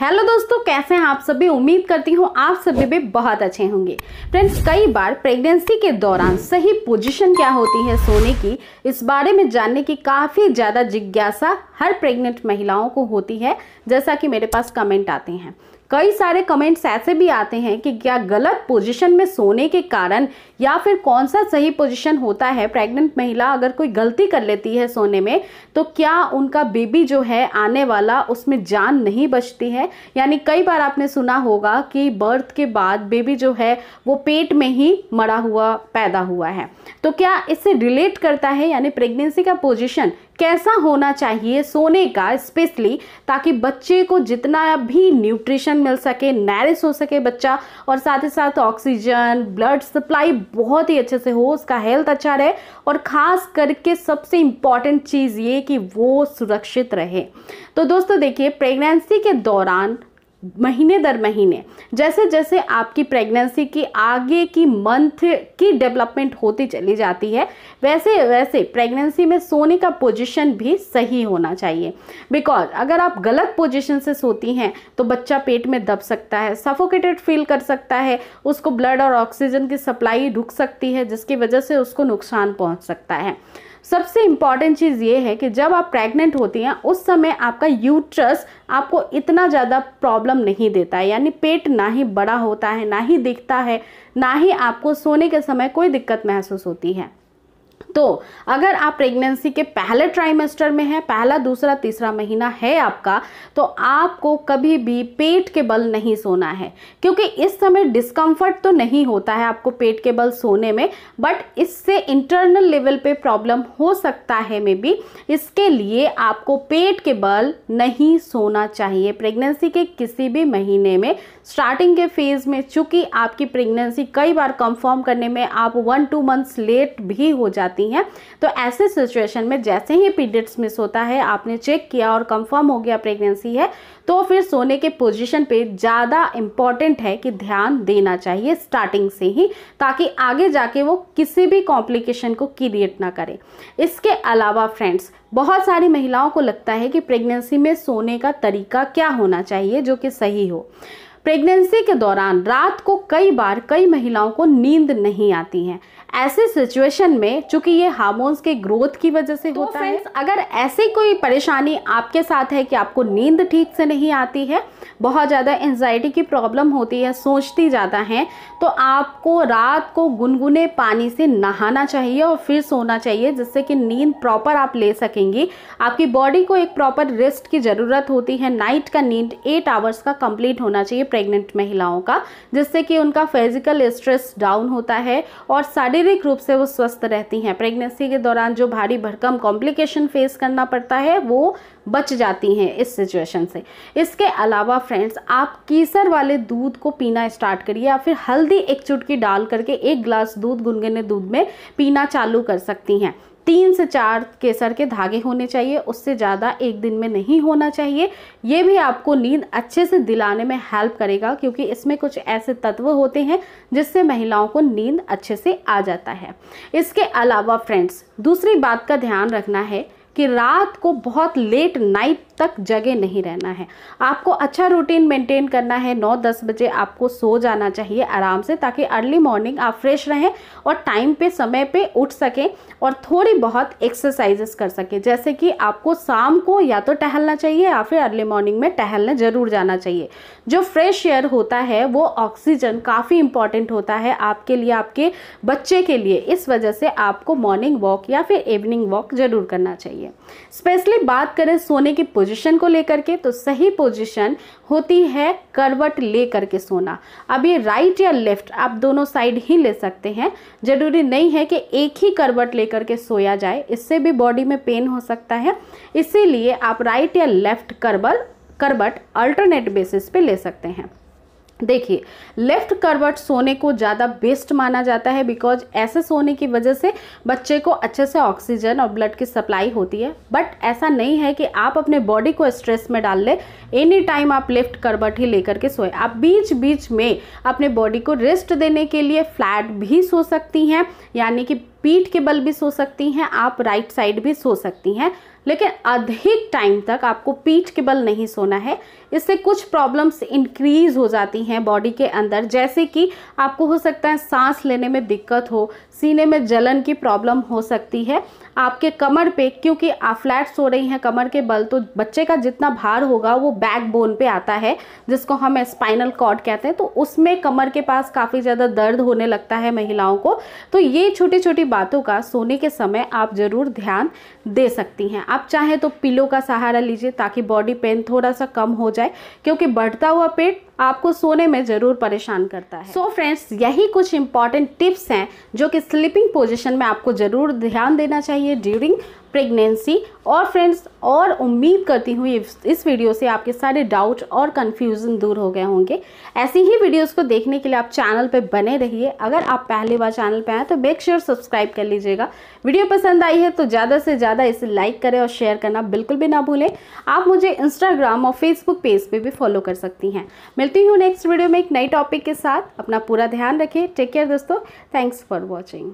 hello दोस्तों कैसे हैं आप सभी उम्मीद करती हूँ आप सभी भी बहुत अच्छे होंगे फ्रेंड्स कई बार प्रेगनेंसी के दौरान सही पोजीशन क्या होती है सोने की इस बारे में जानने की काफ़ी ज़्यादा जिज्ञासा हर प्रेग्नेंट महिलाओं को होती है जैसा कि मेरे पास कमेंट आते हैं कई सारे कमेंट्स ऐसे भी आते हैं कि क्या गलत पोजीशन में सोने के कारण या फिर कौन सा सही पोजीशन होता है प्रेग्नेंट महिला अगर कोई गलती कर लेती है सोने में तो क्या उनका बेबी जो है आने वाला उसमें जान नहीं बचती है यानी कई बार आपने सुना होगा कि बर्थ के बाद बेबी जो है वो पेट में ही मरा हुआ पैदा हुआ है तो क्या इससे रिलेट करता है यानी प्रेगनेंसी का पोजिशन कैसा होना चाहिए सोने का स्पेशली ताकि बच्चे को जितना भी न्यूट्रिशन मिल सके नैरिस हो सके बच्चा और साथ ही साथ ऑक्सीजन ब्लड सप्लाई बहुत ही अच्छे से हो उसका हेल्थ अच्छा रहे और ख़ास करके सबसे इम्पॉर्टेंट चीज़ ये कि वो सुरक्षित रहे तो दोस्तों देखिए प्रेगनेंसी के दौरान महीने दर महीने जैसे जैसे आपकी प्रेगनेंसी की आगे की मंथ की डेवलपमेंट होती चली जाती है वैसे वैसे प्रेगनेंसी में सोने का पोजीशन भी सही होना चाहिए बिकॉज अगर आप गलत पोजीशन से सोती हैं तो बच्चा पेट में दब सकता है सफोकेटेड फील कर सकता है उसको ब्लड और ऑक्सीजन की सप्लाई रुक सकती है जिसकी वजह से उसको नुकसान पहुँच सकता है सबसे इम्पॉर्टेंट चीज़ ये है कि जब आप प्रेग्नेंट होती हैं उस समय आपका यूट्रस आपको इतना ज़्यादा प्रॉब्लम नहीं देता है यानी पेट ना ही बड़ा होता है ना ही दिखता है ना ही आपको सोने के समय कोई दिक्कत महसूस होती है तो अगर आप प्रेगनेंसी के पहले ट्राइमेस्टर में हैं पहला दूसरा तीसरा महीना है आपका तो आपको कभी भी पेट के बल नहीं सोना है क्योंकि इस समय डिस्कम्फर्ट तो नहीं होता है आपको पेट के बल सोने में बट इससे इंटरनल लेवल पे प्रॉब्लम हो सकता है मे बी इसके लिए आपको पेट के बल नहीं सोना चाहिए प्रेगनेंसी के किसी भी महीने में स्टार्टिंग के फेज़ में चूँकि आपकी प्रेगनेंसी कई बार कंफर्म करने में आप वन टू मंथ्स लेट भी हो जाए जाती हैं तो ऐसे सिचुएशन में जैसे ही पीरियड्स मिस होता है आपने चेक किया और कंफर्म हो गया प्रेगनेंसी है तो फिर सोने के पोजीशन पे ज़्यादा इम्पॉर्टेंट है कि ध्यान देना चाहिए स्टार्टिंग से ही ताकि आगे जाके वो किसी भी कॉम्प्लिकेशन को क्रिएट ना करें इसके अलावा फ्रेंड्स बहुत सारी महिलाओं को लगता है कि प्रेगनेंसी में सोने का तरीका क्या होना चाहिए जो कि सही हो प्रेगनेंसी के दौरान रात को कई बार कई महिलाओं को नींद नहीं आती है ऐसे सिचुएशन में चूंकि ये हार्मोन्स के ग्रोथ की वजह से तो होता है अगर ऐसी कोई परेशानी आपके साथ है कि आपको नींद ठीक से नहीं आती है बहुत ज़्यादा एनजाइटी की प्रॉब्लम होती है सोचती ज़्यादा हैं तो आपको रात को गुनगुने पानी से नहाना चाहिए और फिर सोना चाहिए जिससे कि नींद प्रॉपर आप ले सकेंगी आपकी बॉडी को एक प्रॉपर रेस्ट की ज़रूरत होती है नाइट का नींद एट आवर्स का कंप्लीट होना चाहिए प्रेग्नेंट महिलाओं का जिससे कि उनका फिजिकल स्ट्रेस डाउन होता है और शारीरिक रूप से वो स्वस्थ रहती हैं प्रेगनेंसी के दौरान जो भारी भरकम कॉम्प्लिकेशन फेस करना पड़ता है वो बच जाती हैं इस सिचुएशन से इसके अलावा फ्रेंड्स आप कीसर वाले दूध को पीना स्टार्ट करिए या फिर हल्दी एक चुटकी डाल करके एक ग्लास दूध गुनगुने दूध में पीना चालू कर सकती हैं तीन से चार केसर के धागे होने चाहिए उससे ज़्यादा एक दिन में नहीं होना चाहिए ये भी आपको नींद अच्छे से दिलाने में हेल्प करेगा क्योंकि इसमें कुछ ऐसे तत्व होते हैं जिससे महिलाओं को नींद अच्छे से आ जाता है इसके अलावा फ्रेंड्स दूसरी बात का ध्यान रखना है कि रात को बहुत लेट नाइट तक जगे नहीं रहना है आपको अच्छा रूटीन मेंटेन करना है नौ दस बजे आपको सो जाना चाहिए आराम से ताकि अर्ली मॉर्निंग आप फ्रेश रहें और टाइम पे समय पे उठ सकें और थोड़ी बहुत एक्सरसाइजेस कर सकें जैसे कि आपको शाम को या तो टहलना चाहिए या फिर अर्ली मॉर्निंग में टहलने ज़रूर जाना चाहिए जो फ्रेश एयर होता है वो ऑक्सीजन काफ़ी इंपॉर्टेंट होता है आपके लिए आपके बच्चे के लिए इस वजह से आपको मॉर्निंग वॉक या फिर इवनिंग वॉक ज़रूर करना चाहिए चाहिए स्पेशली बात करें सोने की पोजीशन को लेकर के तो सही पोजीशन होती है करवट लेकर के सोना अब ये राइट या लेफ्ट आप दोनों साइड ही ले सकते हैं ज़रूरी नहीं है कि एक ही करवट लेकर के सोया जाए इससे भी बॉडी में पेन हो सकता है इसीलिए आप राइट या लेफ्ट करबल करबट अल्टरनेट बेसिस पे ले सकते हैं देखिए लेफ्ट करवट सोने को ज़्यादा बेस्ट माना जाता है बिकॉज ऐसे सोने की वजह से बच्चे को अच्छे से ऑक्सीजन और ब्लड की सप्लाई होती है बट ऐसा नहीं है कि आप अपने बॉडी को स्ट्रेस में डाल लें एनी टाइम आप लेफ्ट करवट ही लेकर के सोए आप बीच बीच में अपने बॉडी को रेस्ट देने के लिए फ्लैट भी सो सकती हैं यानी कि पीठ के बल भी सो सकती हैं आप राइट साइड भी सो सकती हैं लेकिन अधिक टाइम तक आपको पीठ के बल नहीं सोना है इससे कुछ प्रॉब्लम्स इंक्रीज हो जाती हैं बॉडी के अंदर जैसे कि आपको हो सकता है सांस लेने में दिक्कत हो सीने में जलन की प्रॉब्लम हो सकती है आपके कमर पे क्योंकि आप फ्लैट सो रही हैं कमर के बल तो बच्चे का जितना भार होगा वो बैक बोन पे आता है जिसको हम स्पाइनल कॉर्ड कहते हैं तो उसमें कमर के पास काफ़ी ज़्यादा दर्द होने लगता है महिलाओं को तो ये छोटी छोटी बातों का सोने के समय आप ज़रूर ध्यान दे सकती हैं आप चाहें तो पिलो का सहारा लीजिए ताकि बॉडी पेन थोड़ा सा कम हो जाए क्योंकि बढ़ता हुआ पेट आपको सोने में ज़रूर परेशान करता है सो so फ्रेंड्स यही कुछ इंपॉर्टेंट टिप्स हैं जो कि स्लीपिंग पोजिशन में आपको ज़रूर ध्यान देना चाहिए ड्यूरिंग प्रेगनेंसी और फ्रेंड्स और उम्मीद करती हूँ इस वीडियो से आपके सारे डाउट और कन्फ्यूज़न दूर हो गए होंगे ऐसी ही वीडियोस को देखने के लिए आप चैनल पर बने रहिए अगर आप पहली बार चैनल पर आएँ तो मेक श्योर सब्सक्राइब कर लीजिएगा वीडियो पसंद आई है तो ज़्यादा से ज़्यादा इसे लाइक करें और शेयर करना बिल्कुल भी ना भूलें आप मुझे इंस्टाग्राम और फेसबुक पेज पर भी फॉलो कर सकती हैं मिलती हूँ नेक्स्ट वीडियो में एक नई टॉपिक के साथ अपना पूरा ध्यान रखें टेक केयर दोस्तों थैंक्स फॉर वॉचिंग